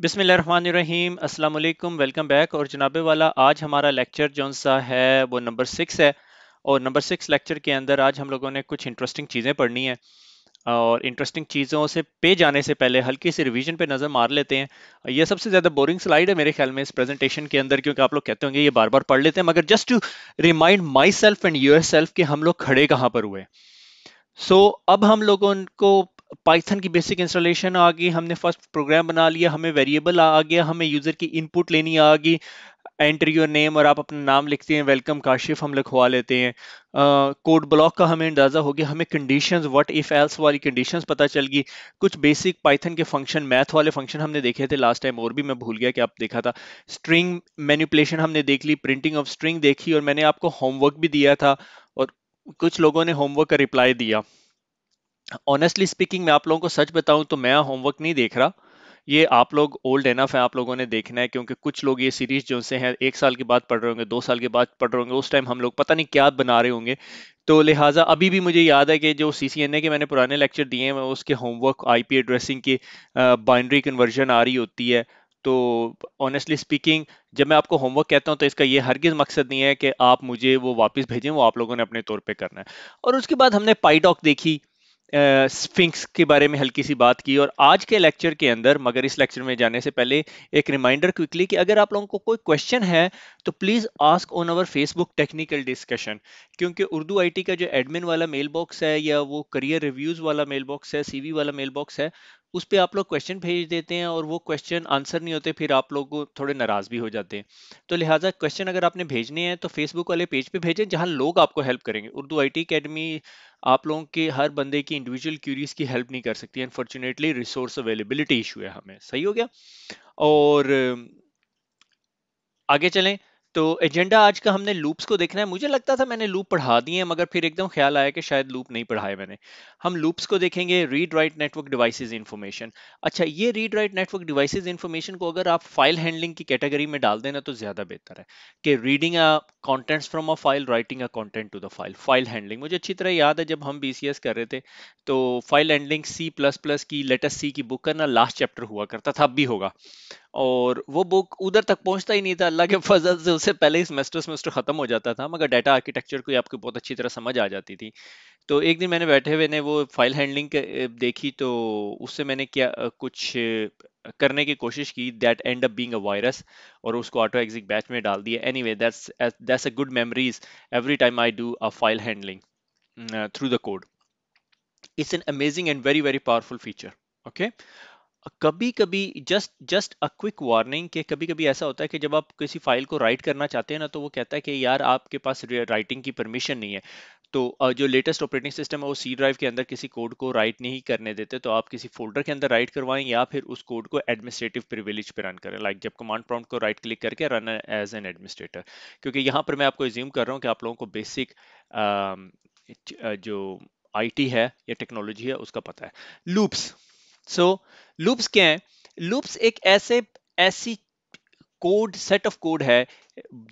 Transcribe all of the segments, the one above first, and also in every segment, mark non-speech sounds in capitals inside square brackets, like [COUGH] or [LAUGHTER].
बिसमीम अल्लाम welcome back और जनाब वाला आज हमारा लेक्चर जो सा है वो नंबर सिक्स है और नंबर सिक्स लेक्चर के अंदर आज हम लोगों ने कुछ इंटरेस्टिंग चीज़ें पढ़नी है और इंटरेस्टिंग चीज़ों से पे जाने से पहले हल्की सी रिवीजन पे नज़र मार लेते हैं ये सबसे ज़्यादा बोरिंग स्लाइड है मेरे ख्याल में इस प्रेजेंटेशन के अंदर क्योंकि आप लोग कहते होंगे ये बार बार पढ़ लेते हैं मगर just to remind myself and yourself कि हम लोग खड़े कहाँ पर हुए सो so, अब हम लोगों को पाइथन की बेसिक इंस्टॉलेशन आ गई हमने फर्स्ट प्रोग्राम बना लिया हमें वेरिएबल आ गया हमें यूज़र की इनपुट लेनी आ गई एंटर योर नेम और आप अपना नाम लिखते हैं वेलकम काशिफ हम लिखवा लेते हैं कोड uh, ब्लॉक का हमें अंदाज़ा हो गया हमें कंडीशंस व्हाट इफ़ एल्स वाली कंडीशंस पता चल गई कुछ बेसिक पाइथन के फंक्शन मैथ वाले फंक्शन हमने देखे थे लास्ट टाइम और भी मैं भूल गया कि आप देखा था स्ट्रिंग मैन्यूपलेशन हमने देख ली प्रिंटिंग ऑफ स्ट्रिंग देखी और मैंने आपको होमवर्क भी दिया था और कुछ लोगों ने होमवर्क का रिप्लाई दिया ऑनेस्टली स्पीकिंग मैं आप लोगों को सच बताऊं तो मैं होमवर्क नहीं देख रहा ये आप लोग ओल्ड एनफ है आप लोगों ने देखना है क्योंकि कुछ लोग ये सीरीज जो से हैं एक साल के बाद पढ़ रहे होंगे दो साल के बाद पढ़ रहे होंगे उस टाइम हम लोग पता नहीं क्या बना रहे होंगे तो लिहाजा अभी भी मुझे याद है कि जो सी सी एन ए के मैंने पुराने लेक्चर दिए हैं उसके होमवर्क आई पी एड्रेसिंग की बाइंड्री कन्वर्जन आ रही होती है तो ऑनेस्टली स्पीकिंग जब मैं आपको होमवर्क कहता हूँ तो इसका ये हरगिज मकसद नहीं है कि आप मुझे वो वापस भेजें वो आप लोगों ने अपने तौर पे करना है और उसके बाद हमने पाईडॉक देखी स्फिंक्स के बारे में हल्की सी बात की और आज के लेक्चर के अंदर मगर इस लेक्चर में जाने से पहले एक रिमाइंडर क्विकली कि अगर आप लोगों को कोई क्वेश्चन है तो please ask on our Facebook technical discussion क्योंकि उर्दू आईटी का जो एडमिन वाला मेल बॉक्स है या वो करियर रिव्यूज़ वाला मेल बॉक्स है सी वाला मेल बॉक्स है उस पर आप लोग क्वेश्चन भेज देते हैं और वो क्वेश्चन आंसर नहीं होते फिर आप लोग थोड़े नाराज़ भी हो जाते हैं तो लिहाजा क्वेश्चन अगर आपने भेजने हैं तो फेसबुक वाले पेज पर भेजें जहाँ लोग आपको हेल्प करेंगे उर्दू आई टी अकेडमी आप लोगों के हर बंदे की इंडिविजुअल क्यूरीज की हेल्प नहीं कर सकती अनफॉर्चुनेटली रिसोर्स अवेलेबिलिटी इशू है हमें सही हो गया और आगे चलें तो एजेंडा आज का हमने लूप्स को देखना है मुझे लगता था मैंने लूप पढ़ा दिए हैं मगर फिर एकदम ख्याल आया कि शायद लूप नहीं पढ़ाए मैंने हम लूप्स को देखेंगे read write network devices information अच्छा ये read write network devices information को अगर आप फाइल हैंडलिंग की कैटेगरी में डाल देना तो ज़्यादा बेहतर है कि reading a contents from a file writing a content to the file file handling मुझे अच्छी तरह याद है जब हम बी कर रहे थे तो file handling C plus plus की लेटर सी की बुक करना लास्ट चैप्टर हुआ करता था अब भी होगा और वो बुक उधर तक पहुंचता ही नहीं था अल्लाह के फजल से उससे पहले ही सेमेस्टर सेमेस्टर ख़त्म हो जाता था मगर डाटा आर्किटेक्चर को आपको बहुत अच्छी तरह समझ आ जाती थी तो एक दिन मैंने बैठे हुए ने वो फाइल हैंडलिंग देखी तो उससे मैंने क्या कुछ करने की कोशिश की that end up being a virus और उसको ऑटो एग्जिक बैच में डाल दिया any that's that's a good memories every time I do a file handling through the code it's an amazing and very very powerful feature okay कभी कभी just just a quick warning के कभी कभी ऐसा होता है कि जब आप किसी फाइल को राइट करना चाहते हैं ना तो वो कहता है कि यार आपके पास राइटिंग की परमिशन नहीं है तो जो लेटेस्ट ऑपरेटिंग सिस्टम है वो सी ड्राइव के अंदर किसी कोड को राइट नहीं करने देते तो आप किसी फोल्डर के अंदर राइट करवाएं या फिर उस कोड को एडमिनिस्ट्रेटिव प्रिविलेज पर रन करें लाइक जब कमांड प्रॉम्प्ट को राइट क्लिक करके रन एज एन एडमिनिस्ट्रेटर क्योंकि यहाँ पर मैं आपको एज्यूम कर रहा हूँ कि आप लोगों को बेसिक जो आईटी है या टेक्नोलॉजी है उसका पता है लूप्स सो लूप्स क्या है लूप्स एक ऐसे ऐसी कोड सेट ऑफ कोड है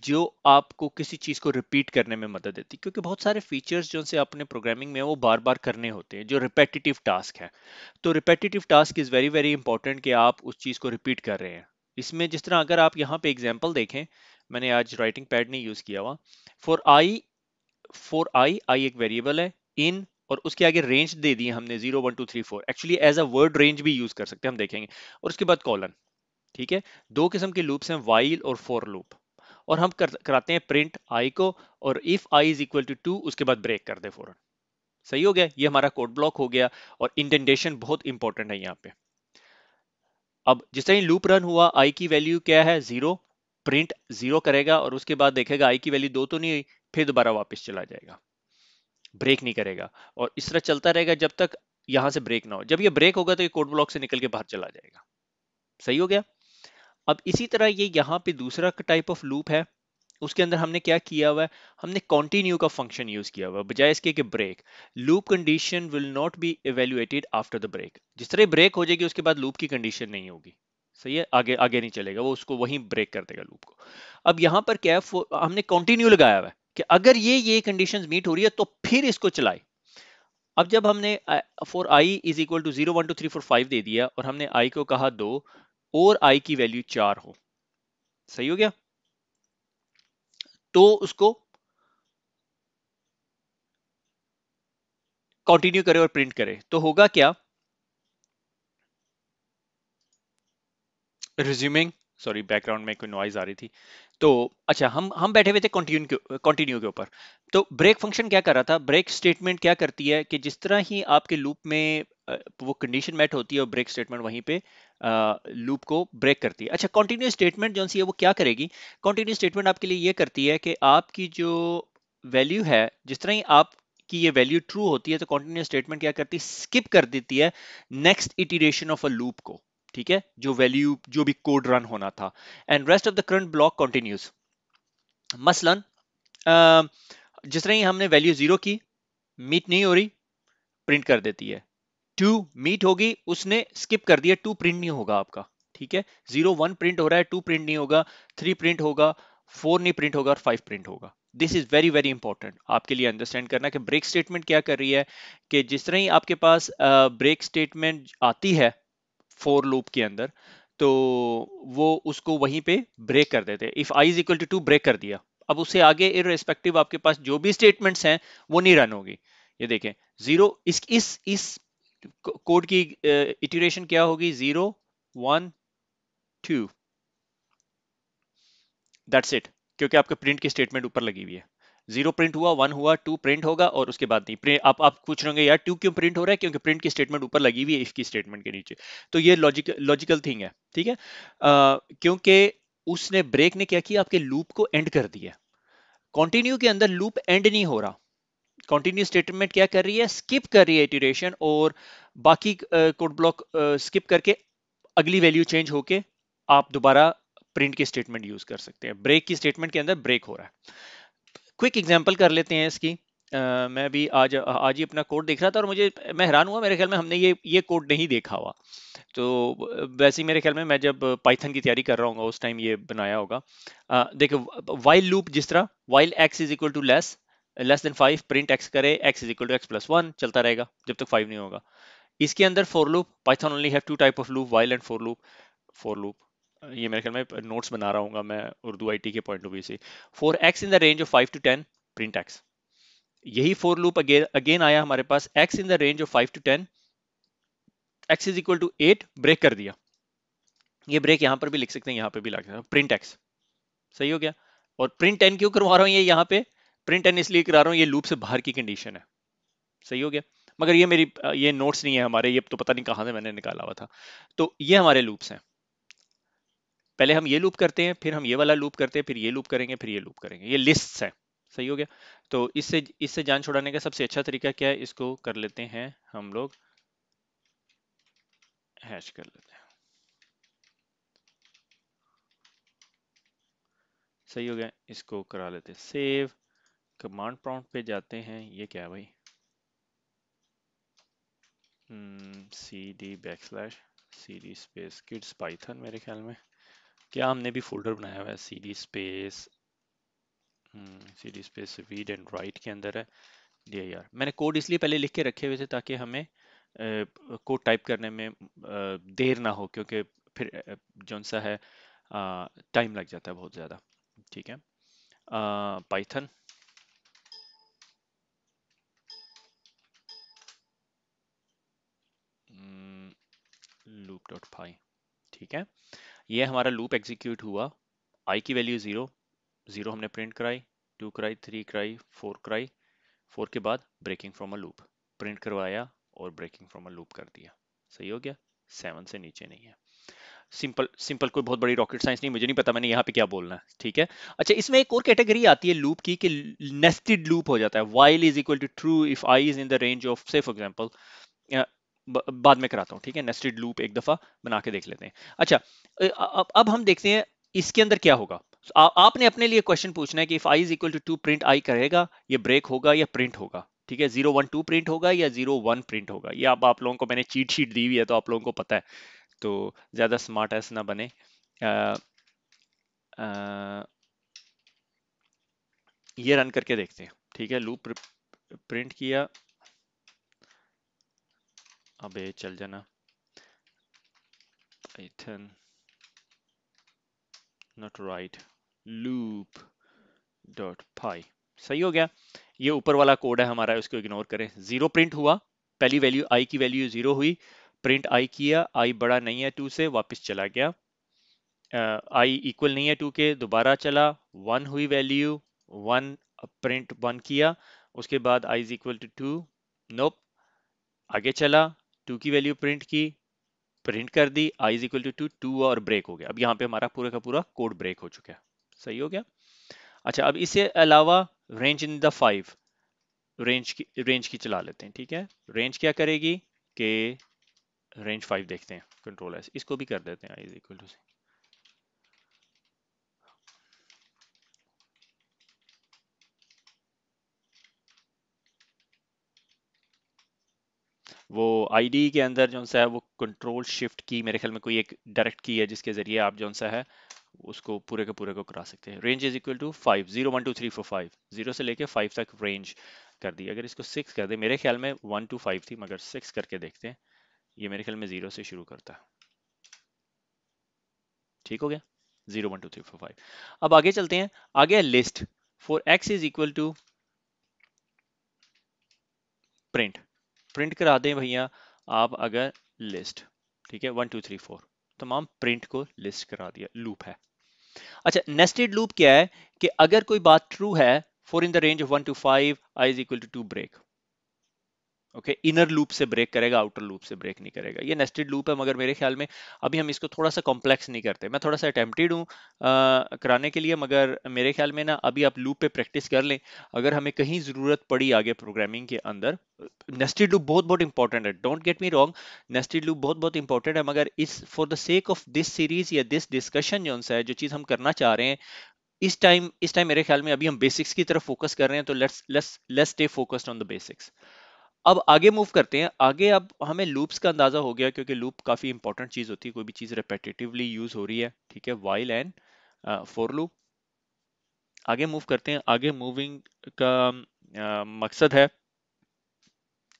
जो आपको किसी चीज़ को रिपीट करने में मदद देती है क्योंकि बहुत सारे फीचर्स जो से अपने प्रोग्रामिंग में वो बार बार करने होते हैं जो रिपेटिटिव टास्क है तो repetitive task is very very important कि आप उस चीज़ को रिपीट कर रहे हैं इसमें जिस तरह अगर आप यहाँ पे एग्जाम्पल देखें मैंने आज राइटिंग पैड नहीं यूज़ किया हुआ फॉर आई फॉर आई आई एक वेरिएबल है इन और उसके आगे रेंज दे दी हमने zero one two three four actually as a word range भी यूज कर सकते हैं हम देखेंगे और उसके बाद कॉलन ठीक है दो किस्म के लूप्स हैं वाइल और फोर लूप और हम कर, कराते हैं प्रिंट आई को और if I is equal to two उसके बाद ब्रेक कर दे फोरन सही हो गया ये हमारा कोड ब्लॉक हो गया और इंटेंडेशन बहुत इंपॉर्टेंट है यहाँ पे अब जिस तरह लूप रन हुआ आई की वैल्यू क्या है जीरो प्रिंट जीरो करेगा और उसके बाद देखेगा आई की वैल्यू दो तो नहीं हुई फिर दोबारा वापस चला जाएगा ब्रेक नहीं करेगा और इस तरह चलता रहेगा जब तक यहां से ब्रेक ना हो जब ये ब्रेक होगा तो ये कोड ब्लॉक से निकल के बाहर चला जाएगा सही हो गया अब इसी तरह ये यहाँ पे दूसरा टाइप ऑफ लूप है उसके अंदर हमने क्या किया हुआ है हमने कॉन्टिन्यू का फंक्शन यूज किया हुआ है बजाय इसके कि break loop condition will not be evaluated after the break जिस तरह ब्रेक हो जाएगी उसके बाद लूप की कंडीशन नहीं होगी सही है आगे आगे नहीं चलेगा वो उसको वहीं ब्रेक कर देगा लूप को अब यहाँ पर क्या है हमने कॉन्टिन्यू लगाया हुआ है कि अगर ये ये कंडीशन मीट हो रही है तो फिर इसको चलाए अब जब हमने for I is equal to zero one two three four five दे दिया और हमने आई को कहा दो और आई की वैल्यू चार हो सही हो गया तो उसको कंटिन्यू करें और प्रिंट करें तो होगा क्या रिज्यूमिंग सॉरी बैकग्राउंड में कोई नॉइज आ रही थी तो अच्छा हम हम बैठे हुए थे कंटिन्यू कंटिन्यू के ऊपर तो ब्रेक फंक्शन क्या कर रहा था ब्रेक स्टेटमेंट क्या करती है कि जिस तरह ही आपके लूप में वो कंडीशन मेट होती है और ब्रेक स्टेटमेंट वहीं पे लूप को ब्रेक करती है अच्छा कंटिन्यू स्टेटमेंट जो सी है वो क्या करेगी कंटिन्यू स्टेटमेंट आपके लिए ये करती है कि आपकी जो वैल्यू है जिस तरह ही आप कि ये वैल्यू ट्रू होती है तो कॉन्टिन्यू स्टेटमेंट क्या करती है स्किप कर देती है next iteration of a loop को ठीक है जो वैल्यू जो भी कोड रन होना था and rest of the current block continues मसलन जिस तरह ही हमने वैल्यू जीरो की मीट नहीं हो रही प्रिंट कर देती है टू मीट होगी उसने स्किप कर दिया टू प्रिंट नहीं होगा आपका ठीक है जीरो वन प्रिंट हो रहा है टू प्रिंट नहीं होगा थ्री प्रिंट होगा फोर नहीं प्रिंट होगा और फाइव प्रिंट होगा this is very very important आपके लिए अंडरस्टैंड करना कि ब्रेक स्टेटमेंट क्या कर रही है कि जिस तरह ही आपके पास ब्रेक uh, स्टेटमेंट आती है फोर लूप के अंदर तो वो उसको वहीं पे ब्रेक कर देते if I is equal to two break कर दिया अब उससे आगे इरेस्पेक्टिव आपके पास जो भी स्टेटमेंट्स हैं वो नहीं रन होगी ये देखें जीरो इस इस इस कोड की इटरेशन क्या होगी zero one two that's it क्योंकि आपके प्रिंट की स्टेटमेंट ऊपर लगी हुई है जीरो प्रिंट हुआ वन हुआ टू प्रिंट होगा और उसके बाद नहीं आप आप पूछ रहे यार टू क्यों प्रिंट हो रहा है क्योंकि प्रिंट की स्टेटमेंट ऊपर लगी हुई है इफ की स्टेटमेंट के नीचे तो ये लॉजिक लॉजिकल थिंग है ठीक है क्योंकि उसने ब्रेक ने क्या किया आपके लूप को एंड कर दिया कॉन्टिन्यू के अंदर लूप एंड नहीं हो रहा कंटिन्यू स्टेटमेंट क्या कर रही है स्किप कर रही है इटरेशन और बाकी कोड ब्लॉक स्किप करके अगली वैल्यू चेंज होके आप दोबारा प्रिंट की स्टेटमेंट यूज कर सकते हैं ब्रेक की स्टेटमेंट के अंदर ब्रेक हो रहा है क्विक एग्जाम्पल कर लेते हैं इसकी Uh, मैं भी आज आज ही अपना कोड देख रहा था और मुझे मैं हैरान हुआ मेरे ख्याल में हमने ये ये कोड नहीं देखा हुआ तो वैसे ही मेरे ख्याल में मैं जब पाइथन की तैयारी कर रहा हूँ उस टाइम ये बनाया होगा uh, देखो वाइल लूप जिस तरह while x is equal to less less than five print x करे x is equal to x plus one चलता रहेगा जब तक फाइव नहीं होगा इसके अंदर for loop Python only have two type of loop while and for loop for loop ये मेरे ख्याल में नोट्स बना रहा हूँ मैं उर्दू आई के पॉइंट ऑफ व्यू से for x in the range of five to ten print x यही फोर लूप अगेन अगेन आया हमारे पास x in the range of five to ten x is equal to eight break कर दिया ये break यहां पर भी लिख सकते हैं यहां पे भी लिख सकते हैं प्रिंट एक्स सही हो गया और प्रिंट टेन क्यों करवा रहा हूं ये यहां पे प्रिंट टेन इसलिए करा रहा हूं ये लूप से बाहर की कंडीशन है सही हो गया मगर ये मेरी ये नोट्स नहीं है हमारे ये तो पता नहीं कहां से मैंने निकाला हुआ था तो ये हमारे लूप्स हैं पहले हम ये लूप करते हैं फिर हम ये वाला लूप करते हैं फिर ये लूप करेंगे फिर ये लूप करेंगे ये लिस्ट है सही हो गया तो इससे इससे जान छुड़ाने का सबसे अच्छा तरीका क्या है इसको कर लेते हैं हम लोग हैश कर लेते हैं सही हो गया इसको करा लेते हैं सेव कमांड प्रॉम्प्ट पे जाते हैं ये क्या है भाई C D back slash C D space kids Python मेरे ख्याल में क्या हमने भी फोल्डर बनाया हुआ है C D space C D space read and write के अंदर है डी आर हाँ मैंने कोड इसलिए पहले लिख के रखे हुए थे ताकि हमें कोड टाइप करने में देर ना हो क्योंकि फिर जौन सा है टाइम लग जाता है बहुत ज़्यादा ठीक है पाइथन हम्म, loop.py ठीक है ये हमारा लूप एग्जीक्यूट हुआ आई की वैल्यू ज़ीरो ज़ीरो हमने प्रिंट कराई टू कराई थ्री कराई फोर कराई फोर के बाद breaking from a loop print करवाया और ब्रेकिंग फ्रॉम अ लूप कर दिया सही हो गया सेवन से नीचे नहीं है सिंपल सिंपल कोई बहुत बड़ी रॉकेट साइंस नहीं मुझे नहीं पता मैंने यहाँ पे क्या बोलना है ठीक है अच्छा इसमें एक और कैटेगरी आती है लूप की कि नेस्टेड लूप हो जाता है while is equal to true if I is in the range of से फॉर एग्जाम्पल बाद में कराता हूँ ठीक है नेस्टेड लूप एक दफा बना के देख लेते हैं अच्छा अब अब हम देखते हैं इसके अंदर क्या होगा आ, आपने अपने लिए क्वेश्चन पूछना है कि if I is equal to two print i करेगा ये ब्रेक होगा या प्रिंट होगा ठीक है जीरो वन टू प्रिंट होगा या जीरो वन प्रिंट होगा ये आप आप लोगों को मैंने चीट शीट दी हुई है तो आप लोगों को पता है तो ज़्यादा स्मार्ट एस ना बने आ, आ, ये रन करके देखते हैं ठीक है लूप प्रिंट किया अबे चल जाना python not right loop dot py सही हो गया ये ऊपर वाला कोड है हमारा उसको इग्नोर करें जीरो प्रिंट हुआ पहली वैल्यू आई की वैल्यू जीरो हुई प्रिंट आई किया आई बड़ा नहीं है टू से वापस चला गया आई uh, इक्वल नहीं है टू के दोबारा चला वन हुई वैल्यू वन प्रिंट वन किया उसके बाद i is equal to two nope आगे चला टू की वैल्यू प्रिंट की प्रिंट कर दी i is equal to two two two break हो गया अब यहाँ पे हमारा पूरा का पूरा कोड ब्रेक हो चुका है सही हो गया अच्छा अब इसे अलावा range in the five range की रेंज की चला लेते हैं ठीक है रेंज क्या करेगी के रेंज फाइव देखते हैं कंट्रोल एस इसको भी कर देते हैं आई इज इक्वल टू वो आई के अंदर जो सा है वो कंट्रोल शिफ्ट की मेरे ख्याल में कोई एक डायरेक्ट की है जिसके ज़रिए आप जो सा है उसको पूरे के पूरे को करा सकते हैं range is equal to five zero one two three four five zero से लेके फाइव तक रेंज कर दी अगर इसको सिक्स कर दे मेरे ख्याल में वन टू फाइव थी मगर सिक्स करके देखते हैं ये मेरे ख्याल में जीरो से शुरू करता है ठीक हो गया zero one two three four five अब आगे चलते हैं आगे list for x is equal to print print करा दें भैया आप अगर लिस्ट ठीक है वन टू थ्री फोर तमाम प्रिंट को लिस्ट करा दिया लूप है अच्छा नेस्टेड लूप क्या है कि अगर कोई बात ट्रू है for in the range of one to five i is equal to two break okay inner loop से ब्रेक करेगा आउटर लूप से ब्रेक नहीं करेगा ये नेस्टेड लूप है मगर मेरे ख्याल में अभी हम इसको थोड़ा सा कॉम्प्लेक्स नहीं करते मैं थोड़ा सा अटैम्प्टेड हूँ कराने के लिए मगर मेरे ख्याल में ना अभी आप लूप पे प्रैक्टिस कर लें अगर हमें कहीं ज़रूरत पड़ी आगे प्रोग्रामिंग के अंदर नेस्टेड लूप बहुत बहुत इंपॉर्टेंट है don't get me wrong nested loop बहुत बहुत इंपॉर्टेंट है मगर इस for the sake of this series या दिस डिस्कशन जो है जो चीज़ हम करना चाह रहे हैं इस टाइम इस टाइम मेरे ख्याल में अभी हम बेसिक्स की तरफ फोकस कर रहे हैं तो let's let's let's stay focused on the basics अब आगे मूव करते हैं आगे अब हमें लूप्स का अंदाजा हो गया क्योंकि लूप काफी इंपॉर्टेंट चीज होती है कोई भी चीज रिपेटेटिवली यूज हो रही है ठीक है वाइल एंड फॉर लूप आगे मूव करते हैं आगे मूविंग का uh, मकसद है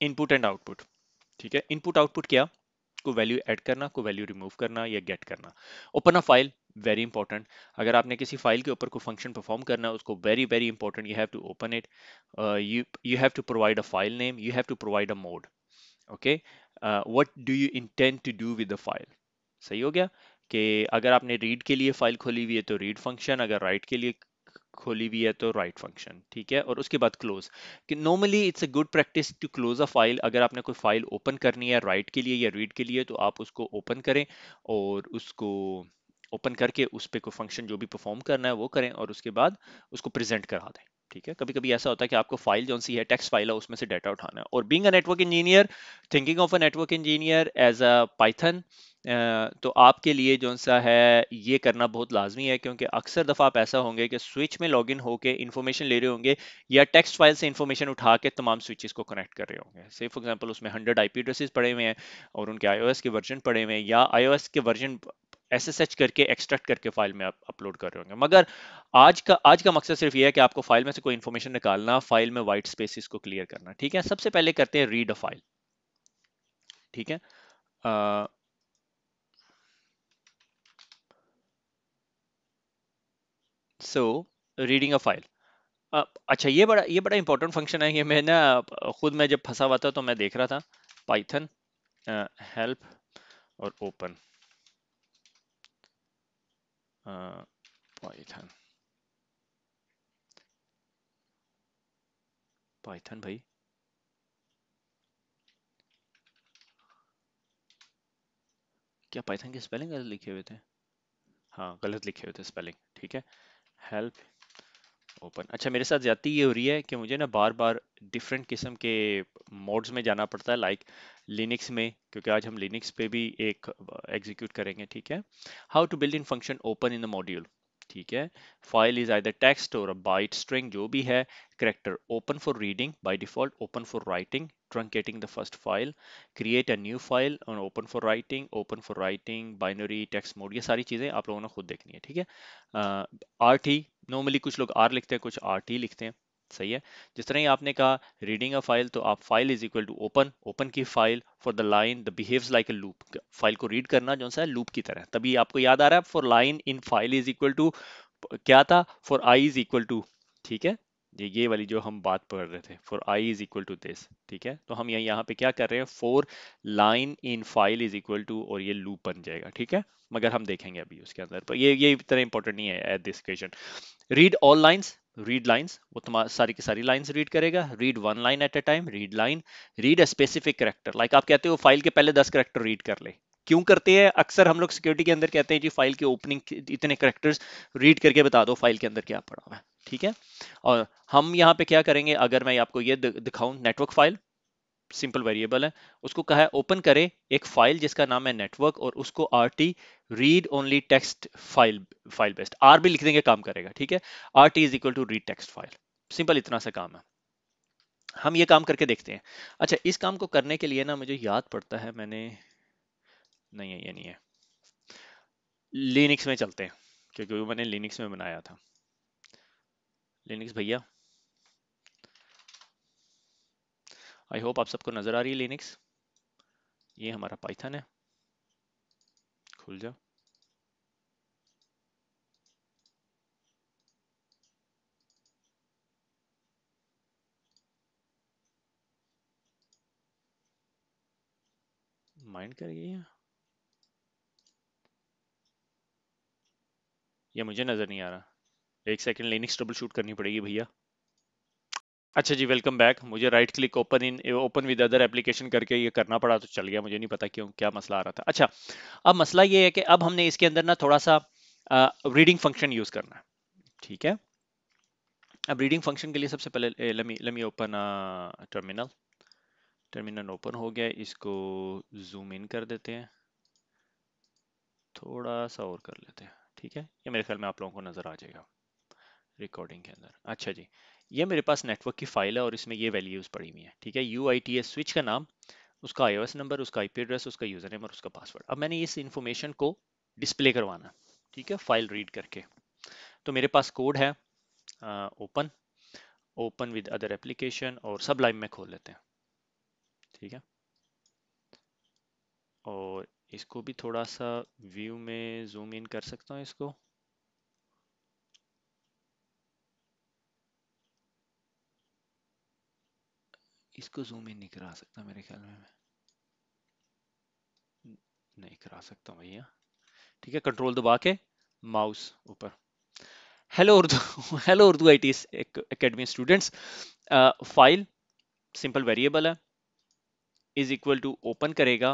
इनपुट एंड आउटपुट ठीक है इनपुट आउटपुट क्या इसको वैल्यू ऐड करना को वैल्यू रिमूव करना या गेट करना open a file very important अगर आपने किसी फाइल के ऊपर कोई फंक्शन परफॉर्म करना है उसको very very important you have to open it you have to provide a file name you have to provide a mode okay what do you intent to do with the file सही हो गया कि अगर आपने read के लिए file खोली हुई है तो रीड फंक्शन अगर राइट के लिए खोली हुई है तो राइट फंक्शन ठीक है और उसके बाद क्लोज कि normally it's a good practice to close a file अगर आपने कोई फाइल ओपन करनी है राइट के लिए या रीड के लिए तो आप उसको ओपन करें और उसको ओपन करके उस पर कोई फंक्शन जो भी परफॉर्म करना है वो करें और उसके बाद उसको प्रेजेंट करा दें ठीक है कभी कभी ऐसा होता है कि आपको फाइल जो सी है टेक्स्ट फाइल है उसमें से डाटा उठाना है और being a network engineer thinking of a network engineer as a Python तो आपके लिए जो सा है ये करना बहुत लाजमी है क्योंकि अक्सर दफ़ा आप ऐसा होंगे कि स्विच में लॉग इन होकर इन्फॉर्मेशन ले रहे होंगे या टेक्स्ट फाइल से इन्फॉर्मेशन उठा के तमाम स्विचेस को कनेक्ट कर रहे होंगे सिर्फ फॉर एग्जांपल उसमें हंड्रेड आईपी एड्रेसेस पड़े हुए हैं और उनके आईओएस के वर्जन पड़े हुए हैं या आई के वर्जन एस करके एक्सट्रैक्ट करके फाइल में आप अपलोड कर रहे होंगे मगर आज का आज का मकसद सिर्फ ये है कि आपको फाइल में से कोई इन्फॉर्मेशन निकालना फाइल में वाइट स्पेसिस को क्लियर करना ठीक है सबसे पहले करते हैं रीड अ फाइल ठीक है आ, सो रीडिंग अ फाइल अच्छा ये बड़ा ये बड़ा इंपॉर्टेंट फंक्शन है ये मैं ना खुद मैं जब फंसा हुआ था तो मैं देख रहा था पाइथन हेल्प और ओपन पाइथन पाइथन भाई क्या पाइथन के स्पेलिंग गलत लिखे हुए थे हाँ गलत लिखे हुए थे स्पेलिंग ठीक है हेल्प ओपन अच्छा मेरे साथ ज़्यादा ये हो रही है कि मुझे ना बार बार डिफरेंट किस्म के मोड्स में जाना पड़ता है लाइक लिनिक्स में क्योंकि आज हम लिनिक्स पे भी एक एग्जीक्यूट करेंगे ठीक है how to build in function open in the module ठीक है फाइल इज आई टेक्स्ट और बाइट स्ट्रिंग जो भी है character open for reading by default open for writing truncating the first file create a new file और open for writing open for writing binary text mode ये सारी चीज़ें आप लोगों ने खुद देखनी है ठीक है आर टी नॉर्मली कुछ लोग आर लिखते हैं कुछ आर टी लिखते हैं सही है जिस तरह ही आपने कहा रीडिंग अ फाइल तो आप file is equal to open open की file for the line the behaves like a loop file को रीड करना जो सा है लूप की तरह तभी आपको याद आ रहा है for line in file is equal to क्या था for i is equal to ठीक है ये ये वाली जो हम बात पढ़ रहे थे for i is equal to this ठीक है तो हम यहाँ यहाँ पे क्या कर रहे हैं for line in file is equal to और ये लूप बन जाएगा ठीक है मगर हम देखेंगे अभी उसके अंदर पर तो ये ये इतना इंपॉर्टेंट नहीं है at this question read all lines read lines वो तुम्हारा सारी की सारी लाइन्स रीड करेगा read one line at a time read line read a specific character like आप कहते हो फाइल के पहले दस करेक्टर रीड कर ले क्यों करते हैं अक्सर हम लोग सिक्योरिटी के अंदर कहते हैं जी फाइल के ओपनिंग इतने करेक्टर्स रीड करके बता दो फाइल के अंदर क्या पड़ा हुआ है ठीक है और हम यहाँ पे क्या करेंगे अगर मैं आपको ये दिखाऊं नेटवर्क फाइल सिंपल वेरिएबल है उसको कहा है ओपन करे एक फाइल जिसका नाम है नेटवर्क और उसको r t read only text file file best r भी लिख देंगे काम करेगा ठीक है r t is equal to read text file simple इतना सा काम है हम ये काम करके देखते हैं अच्छा इस काम को करने के लिए ना मुझे याद पड़ता है मैंने नहीं है ये नहीं है लिनिक्स में चलते हैं क्योंकि मैंने लिनिक्स में बनाया था लिनिक्स भैया आई होप आप सबको नज़र आ रही है लिनिक्स ये हमारा पाइथन है खुल जाओ माइंड करिए ये मुझे नज़र नहीं आ रहा एक सेकंड लिनिक्स ट्रबल शूट करनी पड़ेगी भैया अच्छा जी वेलकम बैक मुझे right click open in open with other application करके ये करना पड़ा तो चल गया मुझे नहीं पता क्यों क्या मसला आ रहा था अच्छा अब मसला ये है कि अब हमने इसके अंदर ना थोड़ा सा रीडिंग फंक्शन यूज करना है ठीक है अब रीडिंग फंक्शन के लिए सबसे पहले लमी लमी ओपन टर्मिनल टर्मिनल ओपन हो गया इसको जूम इन कर देते हैं थोड़ा सा और कर लेते हैं ठीक है ये मेरे ख्याल में आप लोगों को नज़र आ जाएगा रिकॉर्डिंग के अंदर अच्छा जी ये मेरे पास नेटवर्क की फाइल है और इसमें ये वैल्यूज़ पड़ी हुई है ठीक है U I T S switch का नाम उसका आई नंबर उसका आई एड्रेस उसका यूज़र नेम और उसका पासवर्ड अब मैंने इस इन्फॉर्मेशन को डिस्प्ले करवाना ठीक है फाइल रीड करके तो मेरे पास कोड है open open with other application और सब लाइव में खोल लेते हैं ठीक है और इसको भी थोड़ा सा व्यू में जूम इन कर सकता हूँ इसको इसको जूम इन नहीं करा सकता मेरे ख्याल में मैं नहीं करा सकता भैया ठीक है कंट्रोल दबा के माउस ऊपर hello Urdu hello Urdu I T academy students file simple variable है इज इक्वल टू ओपन करेगा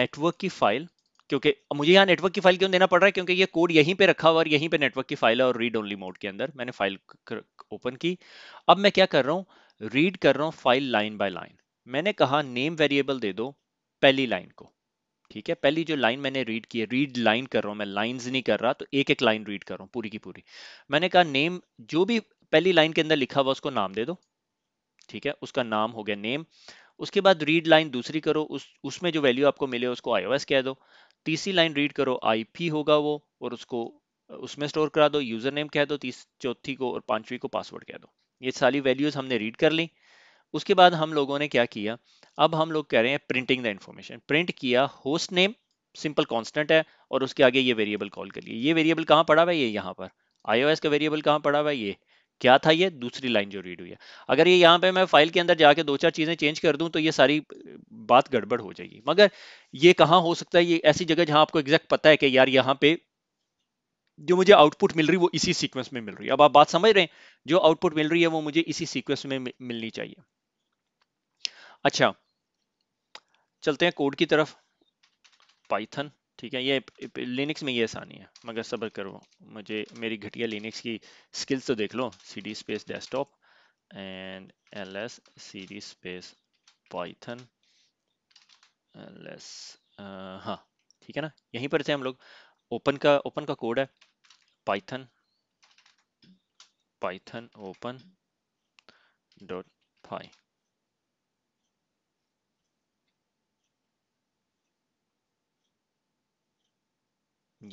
नेटवर्क की फाइल क्योंकि मुझे यहाँ नेटवर्क की फाइल क्यों देना पड़ रहा है क्योंकि ये कोड यहीं पे रखा हुआ और यहीं पे नेटवर्क की फाइल है और रीड ओनली मोड के अंदर मैंने फाइल ओपन की अब मैं क्या कर रहा हूँ रीड कर रहा हूँ फाइल लाइन बाय लाइन मैंने कहा नेम वेरिएबल दे दो पहली लाइन को ठीक है पहली जो लाइन मैंने रीड की है रीड लाइन कर रहा हूँ मैं लाइंस नहीं कर रहा तो एक एक लाइन रीड कर रहा हूँ पूरी की पूरी मैंने कहा नेम जो भी पहली लाइन के अंदर लिखा हुआ उसको नाम दे दो ठीक है उसका नाम हो गया नेम उसके बाद रीड लाइन दूसरी करो उस उसमें जो वैल्यू आपको मिले उसको आईओएस कह दो तीसरी लाइन रीड करो आईपी होगा वो और उसको उसमें स्टोर करा दो यूजर नेम कह दो चौथी को और पांचवी को पासवर्ड कह दो ये सारी वैल्यूज हमने रीड कर ली उसके बाद हम लोगों ने क्या किया अब हम लोग कह रहे हैं प्रिंटिंग द इन्फॉर्मेशन प्रिंट किया होस्ट नेम सिंपल कॉन्स्टेंट है और उसके आगे ये वेरिएबल कॉल करिए ये वेरिएबल कहाँ पड़ा हुआ है ये यहाँ पर एस का वेरिएबल कहाँ पड़ा हुआ है ये क्या था ये दूसरी लाइन जो रीड हुई है अगर ये यहाँ पे मैं फाइल के अंदर जाके दो चार चीज़ें चेंज कर दूं तो ये सारी बात गड़बड़ हो जाएगी मगर ये कहाँ हो सकता है ये ऐसी जगह जहाँ आपको एग्जैक्ट पता है कि यार यहाँ पे जो मुझे आउटपुट मिल रही है वो इसी सीक्वेंस में मिल रही है अब आप बात समझ रहे हैं जो आउटपुट मिल रही है वो मुझे इसी सीक्वेंस में मिलनी चाहिए अच्छा चलते हैं कोड की तरफ पाइथन ठीक है ये लिनक्स में ये आसानी है मगर सब्र करो मुझे मेरी घटिया लिनक्स की स्किल्स तो देख लो C D space desktop and L S C D space Python L S हाँ ठीक है ना यहीं पर थे हम लोग ओपन का ओपन का कोड है python python open dot py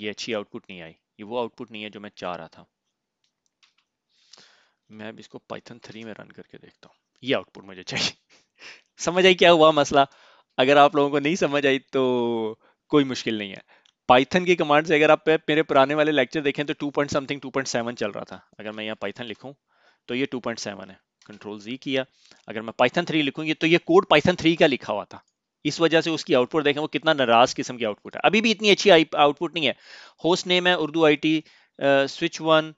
ये अच्छी आउटपुट नहीं आई ये वो आउटपुट नहीं है जो मैं चाह रहा था मैं अब इसको पाइथन थ्री में रन करके देखता हूँ ये आउटपुट मुझे चाहिए [LAUGHS] समझ आई क्या हुआ मसला अगर आप लोगों को नहीं समझ आई तो कोई मुश्किल नहीं है पाइथन की कमांड से अगर आप मेरे पुराने वाले लेक्चर देखें तो two point something two point seven चल रहा था अगर मैं यहाँ पाइथन लिखूँ तो ये टू पॉइंट सेवन है कंट्रोल जी किया अगर मैं पाइथन थ्री ये तो ये कोड पाइथन थ्री का लिखा हुआ था इस वजह से उसकी आउटपुट देखें वो कितना नाराज किस्म की आउटपुट है अभी भी इतनी अच्छी आउटपुट नहीं है होस्ट नेम है Urdu I T switch one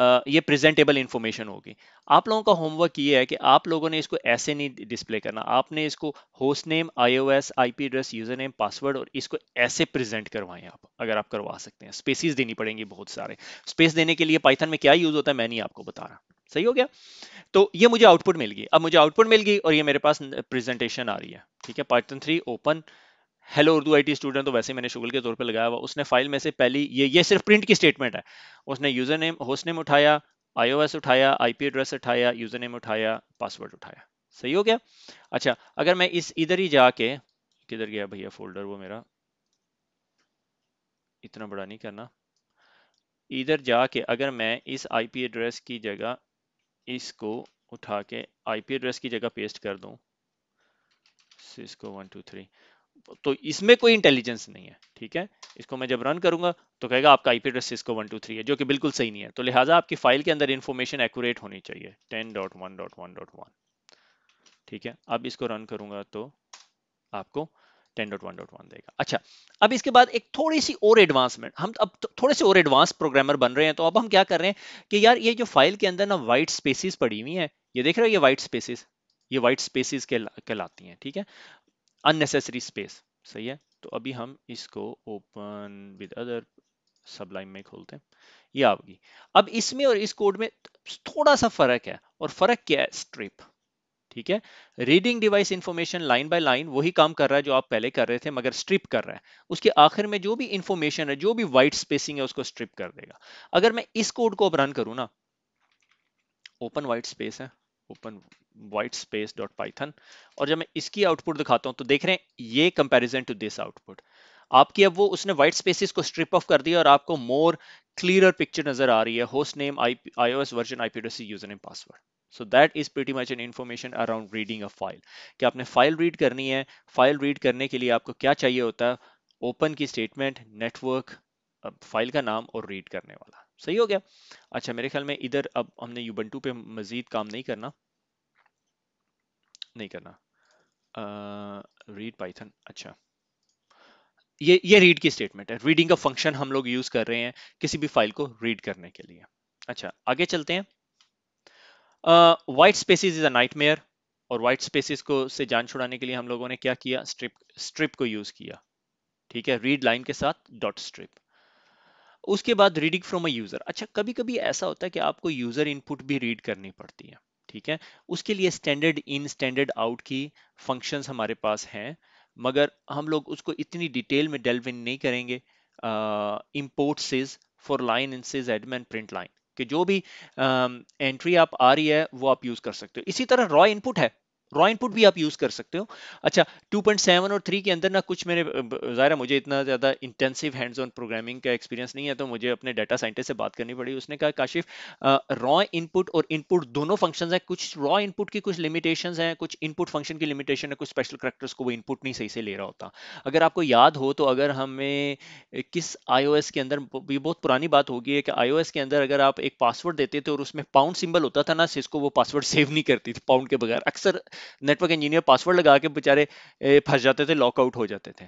ये प्रेजेंटेबल इन्फॉर्मेशन होगी आप लोगों का होमवर्क ये है कि आप लोगों ने इसको ऐसे नहीं डिस्प्ले करना आपने इसको host name IOS IP address user name password और इसको ऐसे प्रेजेंट करवाएं आप अगर आप करवा सकते हैं स्पेसिस देनी पड़ेंगी बहुत सारे स्पेस देने के लिए पाइथन में क्या यूज होता है मैं नहीं आपको बता रहा सही हो गया तो ये मुझे आउटपुट मिल गई अब मुझे आउटपुट मिल गई और ये मेरे पास प्रेजेंटेशन आ रही है ठीक है Python three open hello Urdu IT student तो वैसे मैंने शुगल के तौर पे लगाया हुआ उसने फाइल में से पहली ये ये सिर्फ प्रिंट की स्टेटमेंट है उसने यूजर नेम होस्ट नेम उठाया आईओएस उठाया आईपी एड्रेस उठाया यूजर नेम उठाया पासवर्ड उठाया सही हो गया अच्छा अगर मैं इस इधर ही जाके किधर गया भैया फोल्डर वो मेरा इतना बड़ा नहीं करना इधर जाके अगर मैं इस आईपी एड्रेस की जगह इसको उठा के आईपी एड्रेस की जगह पेस्ट कर दूं सिस्को वन टू थ्री तो इसमें कोई इंटेलिजेंस नहीं है ठीक है इसको मैं जब रन करूंगा तो कहेगा आपका आईपी एड्रेस इसको वन टू थ्री है जो कि बिल्कुल सही नहीं है तो लिहाजा आपकी फाइल के अंदर इन्फॉर्मेशन एक्यूरेट होनी चाहिए ten dot one dot one dot one ठीक है अब इसको रन करूंगा तो आपको ten dot dot one one देगा अच्छा अब इसके बाद एक थोड़ी सी और एडवांसमेंट हम अब थोड़े से और एडवांस प्रोग्रामर बन रहे हैं तो अब हम क्या कर रहे हैं कि यार ये जो फाइल के अंदर ना वाइट स्पेसिस पड़ी हुई है ये देख रहे हो ये वाइट स्पेसिस ये व्हाइट स्पेसिस कहलाती हैं ठीक है अननेसेसरी स्पेस सही है तो अभी हम इसको ओपन विद अदर सबलाइन में खोलते हैं ये आओगी अब इसमें और इस कोड में थोड़ा सा फर्क है और फर्क क्या है स्ट्रिप ठीक है reading device information line by line वही काम कर रहा है जो आप पहले कर रहे थे मगर स्ट्रिप कर रहा है उसके आखिर में जो भी इंफॉर्मेशन है जो भी वाइट स्पेसिंग है उसको स्ट्रिप कर देगा अगर मैं इस कोड को अब रन करूं ना ओपन वाइट स्पेस है open white space dot Python और जब मैं इसकी आउटपुट दिखाता हूं तो देख रहे हैं ये कंपेरिजन टू दिस आउटपुट आपकी अब वो उसने वाइट स्पेसिस को स्ट्रिप ऑफ कर दिया और आपको मोर क्लियर पिक्चर नजर आ रही है host name I IOS version I IPDC user name password so that is pretty much an information around reading a file कि आपने फाइल रीड करनी है फाइल रीड करने के लिए आपको क्या चाहिए होता है ओपन की स्टेटमेंट नेटवर्क फाइल का नाम और रीड करने वाला सही हो गया अच्छा मेरे ख्याल में इधर अब हमने यूबंटू पे मजीद काम नहीं करना नहीं करना रीड uh, पाइथन अच्छा ये ये रीड की स्टेटमेंट है रीडिंग का फंक्शन हम लोग यूज कर रहे हैं किसी भी फाइल को रीड करने के लिए अच्छा आगे चलते हैं white spaces is a nightmare और वाइट स्पेसिस को से जान छुड़ाने के लिए हम लोगों ने क्या किया स्ट्रिप स्ट्रिप को यूज किया ठीक है रीड लाइन के साथ डॉट स्ट्रिप उसके बाद रीडिंग फ्रॉम अ यूजर अच्छा कभी कभी ऐसा होता है कि आपको यूजर इनपुट भी रीड करनी पड़ती है ठीक है उसके लिए स्टैंडर्ड इन स्टैंडर्ड आउट की फंक्शंस हमारे पास हैं मगर हम लोग उसको इतनी डिटेल में डेल्व इन नहीं करेंगे import sys for line in sys एडम प्रिंट लाइन कि जो भी एंट्री uh, आप आ रही है वो आप यूज़ कर सकते हो इसी तरह रॉ इनपुट है रॉ इनपुट भी आप यूज कर सकते हो अच्छा 2.7 और 3 के अंदर ना कुछ मेरे ज़ाहिर मुझे इतना ज़्यादा इंटेंसिव हैंड्स ऑन प्रोग्रामिंग का एक्सपीरियंस नहीं है तो मुझे अपने डाटा साइंटिस्ट से बात करनी पड़ी उसने कहा काशिफ रॉ इनपुट और इनपुट दोनों फंक्शंस हैं कुछ रॉ इनपुट की कुछ लिमिटेशन हैं कुछ इनपुट फंक्शन की लिमिटेशन है कुछ स्पेशल करेक्टर्स को वो इनपुट नहीं सही से ले रहा होता अगर आपको याद हो तो अगर हमें किस आई के अंदर ये बहुत पुरानी बात होगी कि आई के अंदर अगर आप एक पासवर्ड देते थे और उसमें पाउंड सिंबल होता था ना सिसको वो पासवर्ड सेव नहीं करती थी पाउंड के बगैर अक्सर नेटवर्क इंजीनियर पासवर्ड लगा के बेचारे फंस जाते थे लॉकआउट हो जाते थे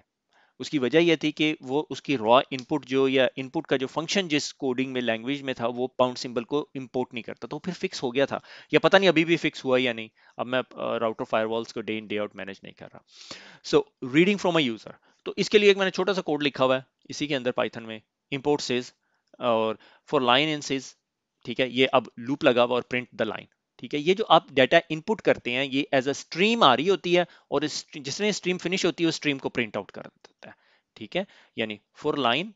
उसकी वजह यह थी कि वो उसकी रॉ इनपुट जो या इनपुट का जो फंक्शन जिस कोडिंग में लैंग्वेज में था वो पाउंड सिंबल को इंपोर्ट नहीं करता तो फिर फिक्स हो गया था या पता नहीं अभी भी फिक्स हुआ या नहीं अब मैं राउटर फायरवॉल्स को day in day out manage नहीं कर रहा so reading from a user तो इसके लिए एक मैंने छोटा सा कोड लिखा हुआ है इसी के अंदर पाइथन में इम्पोर्ट सेज और फॉर लाइन इन सेज ठीक है ये अब लूप लगा हुआ और प्रिंट द लाइन ठीक है ये जो आप डाटा इनपुट करते हैं ये एज अ स्ट्रीम आ रही होती है और इस जिसने स्ट्रीम फिनिश होती है उस स्ट्रीम को प्रिंट आउट कर देता है ठीक है यानी for line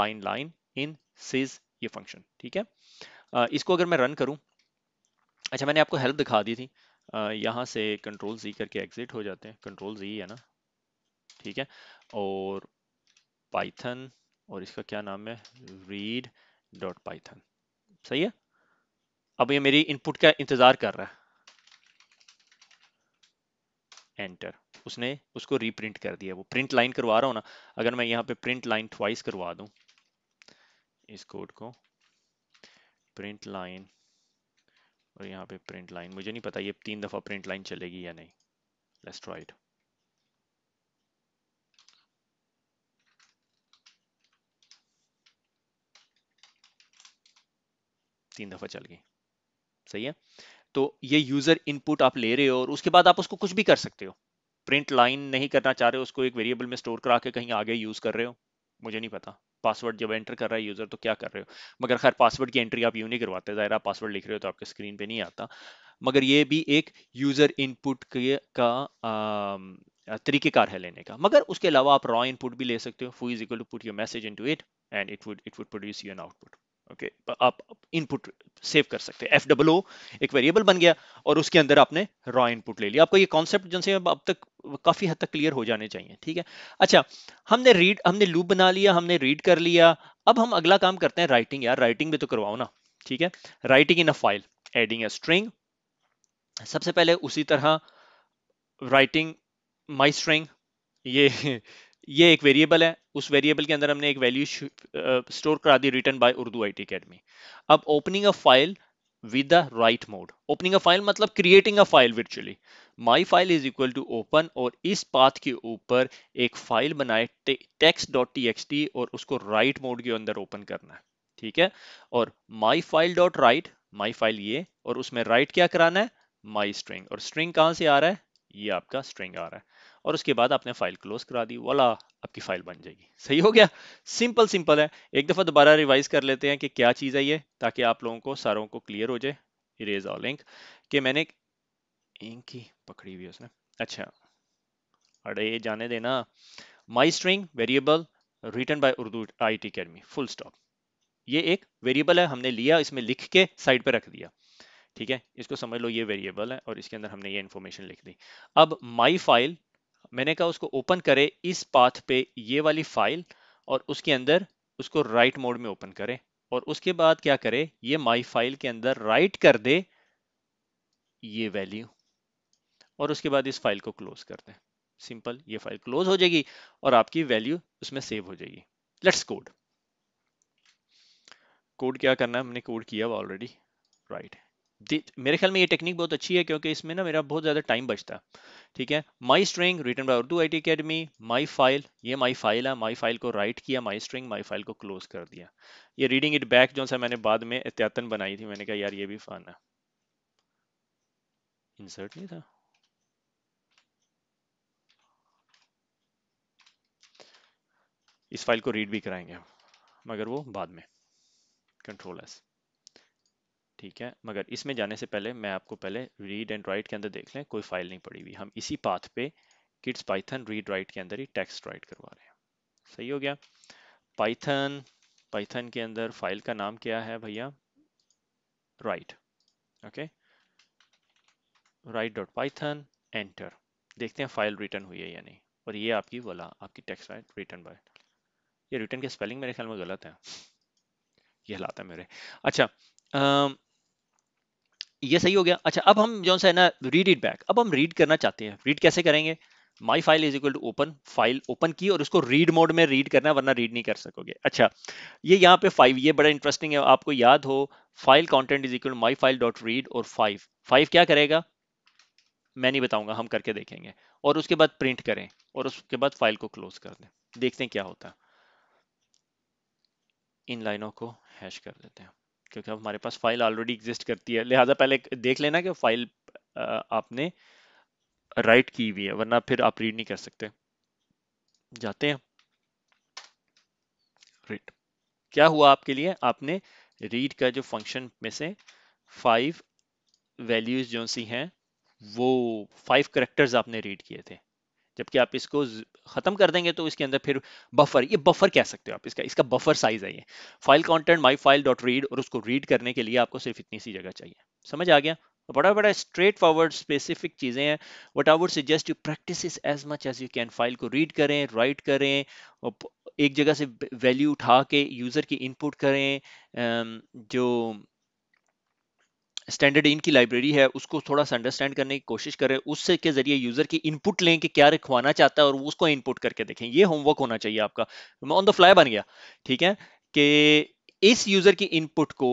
line line in sys ये फंक्शन ठीक है इसको अगर मैं रन करूं अच्छा मैंने आपको हेल्प दिखा दी थी यहां यहाँ से कंट्रोल जी करके एग्जिट हो जाते हैं कंट्रोल जी है ना ठीक है और पाइथन और इसका क्या नाम है रीड डॉट पाइथन सही है अब ये मेरी इनपुट का इंतजार कर रहा है एंटर उसने उसको रीप्रिंट कर दिया वो प्रिंट लाइन करवा रहा हूँ ना अगर मैं यहाँ पे प्रिंट लाइन ट्वाइस करवा दू इस कोड को प्रिंट लाइन और यहाँ पे प्रिंट लाइन मुझे नहीं पता ये तीन दफ़ा प्रिंट लाइन चलेगी या नहीं लेट्स ट्राई इट तीन दफ़ा चल गई सही है तो ये यूजर इनपुट आप ले रहे हो और उसके बाद आप उसको कुछ भी कर सकते हो प्रिंट लाइन नहीं करना चाह रहे हो उसको एक वेरिएबल में स्टोर करा के कहीं आगे यूज कर रहे हो मुझे नहीं पता पासवर्ड जब एंटर कर रहा है यूजर तो क्या कर रहे हो मगर खैर पासवर्ड की एंट्री आप यू नहीं करवाते जाहिर आप पासवर्ड लिख रहे हो तो आपके स्क्रीन पे नहीं आता मगर ये भी एक यूजर इनपुट का तरीकेकार है लेने का मगर उसके अलावा आप रॉ इनपुट भी ले सकते हो foo is equal to put your message to it and it would it would produce you an output okay okay, तो आप इनपुट सेव कर सकते हैं एफ डब्लो एक वेरिएबल बन गया और उसके अंदर आपने रॉ इनपुट ले लिया आपको ये कॉन्सेप्ट जिनसे अब तक काफी हद तक क्लियर हो जाने चाहिए ठीक है अच्छा हमने रीड हमने लूप बना लिया हमने रीड कर लिया अब हम अगला काम करते हैं राइटिंग यार राइटिंग भी तो करवाओ ना ठीक है writing in a file adding a string सबसे पहले उसी तरह राइटिंग माई स्ट्रिंग ये ये एक वेरिएबल है उस वेरिएबल के अंदर हमने एक वैल्यू स्टोर करा दी return by Urdu I T academy अब opening a file with the write mode opening a file मतलब creating a file virtually My file is equal to open और इस पाथ के ऊपर एक फाइल बनाए डॉट टी एक्स टी और उसको राइट right मोड के अंदर ओपन करना है ठीक है और my file dot write my file ये और उसमें राइट right क्या कराना है माई स्ट्रिंग और स्ट्रिंग कहाँ से आ रहा है ये आपका स्ट्रिंग आ रहा है और उसके बाद आपने फाइल क्लोज करा दी वाला आपकी फाइल बन जाएगी सही हो गया सिंपल सिंपल है एक दफ़ा दोबारा रिवाइज कर लेते हैं कि क्या चीज़ है ये ताकि आप लोगों को सारों को क्लियर हो जाए इरेज ऑल इंक के मैंने इंक ही पकड़ी हुई उसने अच्छा अरे जाने देना my string variable return by Urdu I T academy full stop ये एक वेरिएबल है हमने लिया इसमें लिख के साइड पर रख दिया ठीक है इसको समझ लो ये वेरिएबल है और इसके अंदर हमने ये इन्फॉर्मेशन लिख दी अब माई फाइल मैंने कहा उसको ओपन करे इस पाथ पे ये वाली फाइल और उसके अंदर उसको राइट मोड में ओपन करे और उसके बाद क्या करे ये माई फाइल के अंदर राइट कर दे ये वैल्यू और उसके बाद इस फाइल को क्लोज कर दे सिंपल ये फाइल क्लोज हो जाएगी और आपकी वैल्यू उसमें सेव हो जाएगी लेट्स कोड कोड क्या करना है हमने कोड किया हुआ ऑलरेडी राइट मेरे ख्याल में ये टेक्निक बहुत अच्छी है क्योंकि इसमें ना मेरा बहुत ज़्यादा टाइम बचता ठीक है my string return by Urdu I T academy my file ये माई फाइल है माई फाइल को राइट किया माई स्ट्रिंग माई फाइल को क्लोज कर दिया ये रीडिंग इट बैक जो सा मैंने बाद में एहतियातन बनाई थी मैंने कहा यार ये भी फन है इंसर्ट नहीं था इस फाइल को रीड भी कराएंगे मगर वो बाद में कंट्रोल एस ठीक है मगर इसमें जाने से पहले मैं आपको पहले रीड एंड राइट के अंदर देख लें कोई फाइल नहीं पड़ी हुई हम इसी पाथ पे किड्स पाइथन रीड राइट के अंदर ही टेक्स्ट राइट करवा रहे हैं सही हो गया पाइथन पाइथन के अंदर फाइल का नाम क्या है भैया write okay write dot Python enter देखते हैं फाइल रिटर्न हुई है या नहीं और ये आपकी वाला आपकी टेक्स्ट राइट रिटर्न बाय ये रिटर्न की स्पेलिंग मेरे ख्याल में गलत है ये हालात है मेरे अच्छा ये सही हो गया अच्छा अब हम जो है ना रीड इट बैक अब हम रीड करना चाहते हैं रीड कैसे करेंगे my file is equal to open file open की और उसको रीड मोड में रीड करना है वरना रीड नहीं कर सकोगे अच्छा ये यहाँ पे फाइव ये बड़ा इंटरेस्टिंग है आपको याद हो file content is equal my file dot read और फाइव फाइव क्या करेगा मैं नहीं बताऊंगा हम करके देखेंगे और उसके बाद प्रिंट करें और उसके बाद फाइल को क्लोज कर दें देखते हैं क्या होता है इन लाइनों को हैश कर देते हैं क्योंकि हमारे पास फाइल ऑलरेडी एग्जिस्ट करती है लिहाजा पहले देख लेना कि फाइल आपने राइट की हुई है वरना फिर आप रीड नहीं कर सकते जाते हैं रीड क्या हुआ आपके लिए आपने रीड का जो फंक्शन में से फाइव वैल्यूज जो सी हैं वो फाइव करेक्टर्स आपने रीड किए थे जबकि आप इसको ख़त्म कर देंगे तो इसके अंदर फिर बफर ये बफर कह सकते हो आप इसका इसका बफर साइज है ये file content my file dot read और उसको रीड करने के लिए आपको सिर्फ इतनी सी जगह चाहिए समझ आ गया तो बड़ा बड़ा स्ट्रेट फॉरवर्ड स्पेसिफिक चीज़ें हैं what I would suggest you practice as much as you can file को रीड करें राइट करें एक जगह से वैल्यू उठा के यूज़र की इनपुट करें जो स्टैंडर्ड इन की लाइब्रेरी है उसको थोड़ा सा अंडरस्टैंड करने की कोशिश करें उससे के जरिए यूजर की इनपुट लें कि क्या रखवाना चाहता है और उसको इनपुट करके देखें ये होमवर्क होना चाहिए आपका ऑन द फ्लाई बन गया ठीक है कि इस यूजर की इनपुट को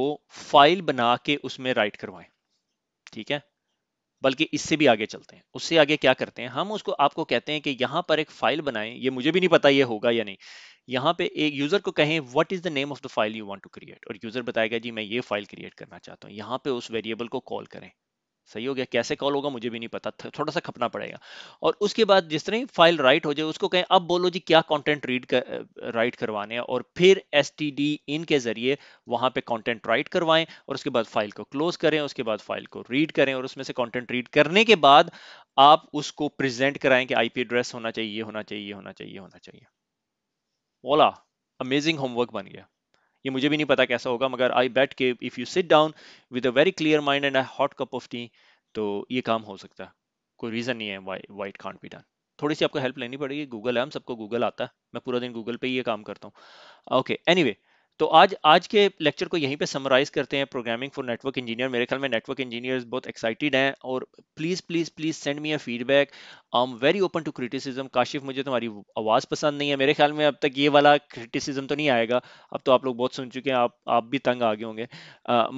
फाइल बना के उसमें राइट करवाएं ठीक है बल्कि इससे भी आगे चलते हैं उससे आगे क्या करते हैं हम उसको आपको कहते हैं कि यहाँ पर एक फाइल बनाएं ये मुझे भी नहीं पता ये होगा या नहीं यहाँ पे एक यूजर को कहें what is the name of the file you want to create और यूजर बताएगा जी मैं ये फाइल क्रिएट करना चाहता हूँ यहाँ पे उस वेरिएबल को कॉल करें सही हो गया कैसे कॉल होगा मुझे भी नहीं पता थोड़ा सा खपना पड़ेगा और उसके बाद जिस तरह फाइल राइट हो जाए उसको कहें अब बोलो जी क्या कंटेंट रीड कर, राइट करवाने हैं और फिर एस इन के जरिए वहां पे कंटेंट राइट करवाएं और उसके बाद फाइल को क्लोज करें उसके बाद फाइल को रीड करें और उसमें से कॉन्टेंट रीड करने के बाद आप उसको प्रेजेंट कराएं कि आईपी एड्रेस होना चाहिए होना चाहिए होना चाहिए होना चाहिए ओला अमेजिंग होमवर्क बन गया ये मुझे भी नहीं पता कैसा होगा मगर आई बेट के if you sit down with a very clear mind and a hot cup of tea तो ये काम हो सकता है कोई रीज़न नहीं है why it can't be done थोड़ी सी आपको हेल्प लेनी पड़ेगी गूगल है हम सबको गूगल आता है मैं पूरा दिन गूगल पे ही ये काम करता हूँ ओके एनीवे तो आज आज के लेक्चर को यहीं पे समराइज करते हैं प्रोग्रामिंग फॉर नेटवर्क इंजीनियर मेरे ख्याल में नेटवर्क इंजीनियर्स बहुत एक्साइटेड हैं और please please please send me a feedback I am very open to criticism Kashif मुझे तुम्हारी आवाज़ पसंद नहीं है मेरे ख्याल में अब तक ये वाला क्रिटिसिज्म तो नहीं आएगा अब तो आप लोग बहुत सुन चुके हैं आप आप भी तंग आ गए होंगे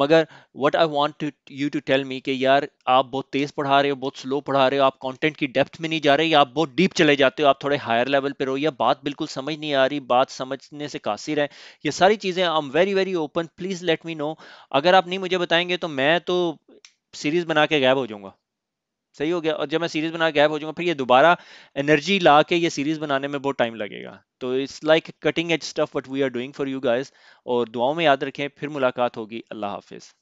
मगर what I want you to tell me कि यार आप बहुत तेज़ पढ़ा रहे हो बहुत स्लो पढ़ा रहे हो आप कॉन्टेंट की डेप्थ में नहीं जा रहे आप बहुत डीप चले जाते हो आप थोड़े हायर लेवल पर हो या बात बिल्कुल समझ नहीं आ रही बात समझने से कासिर है ये सारी चीज़ें I am very very open please let me know अगर आप नहीं मुझे बताएंगे तो मैं तो सीरीज़ बना के गायब हो जाऊंगा सही हो गया और जब मैं सीरीज बना गैप हो जाऊंगा फिर ये दोबारा एनर्जी ला के ये सीरीज बनाने में बहुत टाइम लगेगा तो it's like cutting edge stuff what we are doing for you guys और दुआओं में याद रखें फिर मुलाकात होगी अल्लाह हाफिज़